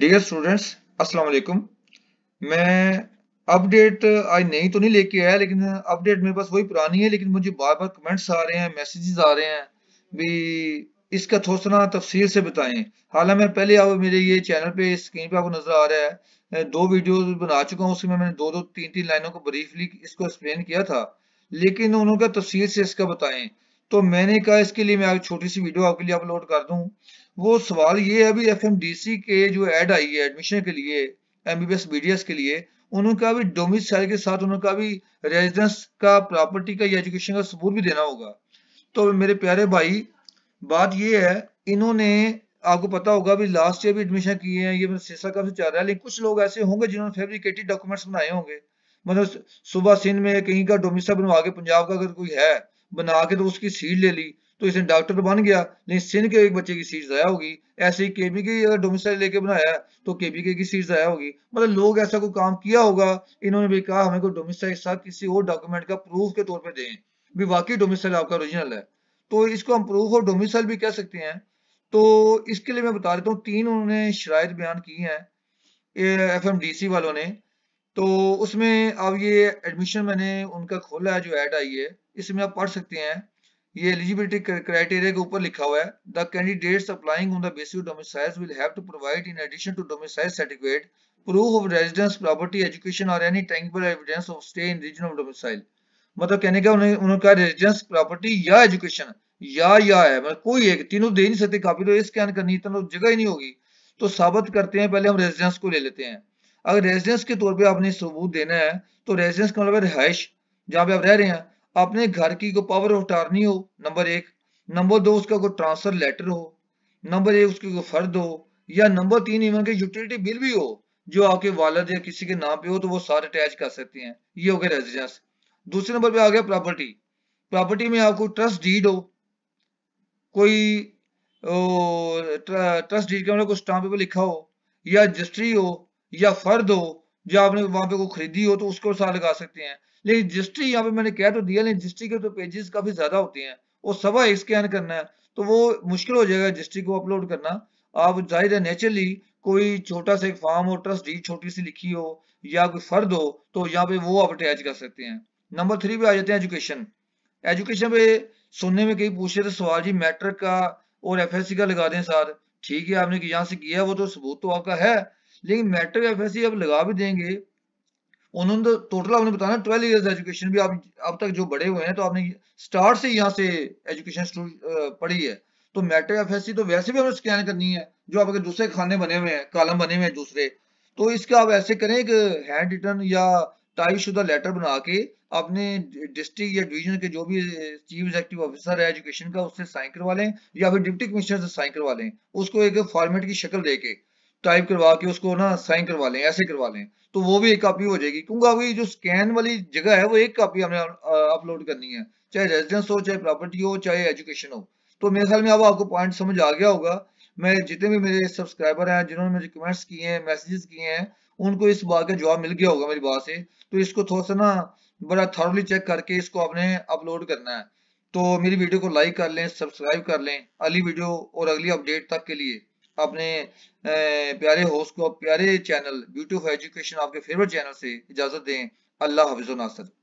dear students अस्सलाम वालेकुम मैं अपडेट आज नई तो नहीं लेके आया लेकिन अपडेट मेरे पास वही पुरानी है लेकिन मुझे बार बार कमेंट्स आ रहे हैं मैसेजेस आ रहे हैं भी इसका थोड़ा तफसील से बताएं हालांकि मैं पहले आप मेरे ये चैनल पे स्क्रीन पे आपको नजर आ रहा है दो वीडियो बना चुका हूँ उसमें मैंने दो दो तीन तीन लाइनों को ब्रीफली इसको एक्सप्लेन किया था लेकिन उन्होंने तफसील से इसका बताएं तो मैंने कहा इसके लिए मैं छोटी सी वीडियो आपके लिए अपलोड कर दूँ वो सवाल ये है अभी एफ के जो एड आई है एडमिशन के लिए एम बी के लिए उनका भी डोमिसाइल के साथ उनका भी रेजिडेंस का प्रॉपर्टी का या एजुकेशन का सबूत भी देना होगा तो मेरे प्यारे भाई बात ये है इन्होंने आपको पता होगा भी लास्ट ईयर भी एडमिशन किए हैं ये मेरा सीसा कब से चल रहा है लेकिन कुछ लोग ऐसे होंगे जिन्होंने फेब्रिकेटेड डॉक्यूमेंट्स बनाए होंगे मतलब सुबह सिंध में कहीं का डोमिसा बनवा के पंजाब का अगर कोई है बना के तो उसकी सीट ले ली तो इसने डॉक्टर तो बन गया लेकिन सिंध के एक बच्चे की सीट जया होगी ऐसे ही केबी के अगर डोमिसाइल लेके बनाया तो केबी के की सीट जया होगी मतलब लोग ऐसा कोई काम किया होगा इन्होंने भी कहा हमें कोई डोमिसाइल साथ किसी और डॉक्यूमेंट का प्रूफ के तौर पर दें भी वाकई डोमिसाइल आपका ओरिजिनल है तो इसको हम प्रूफ और डोमिसाइल भी कह सकते हैं तो इसके लिए मैं बता देता हूँ तीन उन्होंने शराय बयान की है एफ वालों ने तो उसमें अब ये एडमिशन मैंने उनका खोला है जो ऐड आई है इसमें आप पढ़ सकते हैं ये एलिजिबिलिटी क्राइटेरिया के ऊपर लिखा हुआ है the candidates applying on the basis of domiciles will have to provide in addition to domicile certificate proof of residence property education और any tangible evidence of stay in region of domicile मतलब कहने का उन्होंने उन्होंने कहा residence property या education या या है मतलब कोई एक तीनों दे नहीं सकते काफी तो स्कैन करनी इतना तो जगह ही नहीं होगी तो साबित करते हैं पहले हम रेजिडेंस को ले लेते हैं अगर रेजिडेंस के तौर पे आपने सबूत देना है तो रेजिडेंस का मतलब है रिहाइश जहाँ पे आप रह रहे हैं अपने घर की कोई पावर ऑफ अटारनी हो नंबर एक नंबर दो उसका कोई ट्रांसफर लेटर हो नंबर एक उसकी कोई फर्द हो या नंबर तीन इवन के यूटिलिटी बिल भी हो जो आपके वालद या किसी के नाम पे हो तो वो सारे अटैच कर सकते हैं ये हो गया रेजिडेंस दूसरे नंबर पे आ गया प्रॉपर्टी प्रॉपर्टी में आपको ट्रस्ट डीड हो कोई ट्रस्ट डीड के मतलब कुछ स्टाम्प पे लिखा हो या रजिस्ट्री हो या फर्द हो जो आपने वहां पे को खरीदी हो तो उसको साथ लगा सकते हैं लेकिन रजिस्ट्री यहाँ पे मैंने कह तो दिया लेकिन रजिस्ट्री के तो पेजेस काफी ज्यादा होते हैं वो सवा एक स्कैन करना है तो वो मुश्किल हो जाएगा रजिस्ट्री को अपलोड करना आप जाहिर है नेचुरली कोई छोटा सा एक फॉर्म हो ट्रस्ट डी छोटी सी लिखी हो या कोई फर्द हो तो यहाँ पे वो आप अटैच कर सकते हैं नंबर थ्री पे आ जाते हैं एजुकेशन एजुकेशन पे सुनने में कई पूछे थे तो सवाल जी मैट्रिक का और एफ का लगा दें सर ठीक है आपने यहाँ से किया वो तो सबूत तो आपका है लेकिन मैट्रिक एफ एस आप लगा भी देंगे उन्होंने तो टोटल आपने बताया ट्वेल्व इयर्स एजुकेशन भी आप अब तक जो बड़े हुए हैं तो आपने स्टार्ट से यहाँ से एजुकेशन पढ़ी है तो मैट्रिक एफ एस तो वैसे भी हमें स्कैन करनी है जो आपके दूसरे खाने बने हुए हैं कालम बने हुए हैं दूसरे तो इसका आप ऐसे करें एक हैंड रिटर्न या टाइप शुदा लेटर बना के अपने डिस्ट्रिक्ट या डिवीजन के जो भी चीफ एग्जेक्टिव ऑफिसर है एजुकेशन का उससे साइन करवा लें या फिर डिप्टी कमिश्नर से साइन करवा लें उसको एक फॉर्मेट की शक्ल देके टाइप करवा के उसको ना साइन करवा लें ऐसे करवा लें तो वो भी एक कॉपी हो जाएगी क्योंकि अभी जो स्कैन वाली जगह है वो एक कॉपी हमने अपलोड करनी है चाहे रेजिडेंस हो चाहे प्रॉपर्टी हो चाहे एजुकेशन हो तो मेरे ख्याल में अब आपको पॉइंट समझ आ गया होगा मैं जितने भी मेरे सब्सक्राइबर हैं जिन्होंने मुझे कमेंट्स किए हैं मैसेजेस किए हैं उनको इस बात का जवाब मिल गया होगा मेरी बात से तो इसको थोड़ा सा ना बड़ा थॉरली चेक करके इसको आपने अपलोड करना है तो मेरी वीडियो को लाइक कर लें सब्सक्राइब कर लें अगली वीडियो और अगली अपडेट तक के लिए अपने प्यारे होस्ट को प्यारे चैनल ब्यूटी ऑफ एजुकेशन आपके फेवरेट चैनल से इजाज़त दें अल्लाह हाफिज़ नासर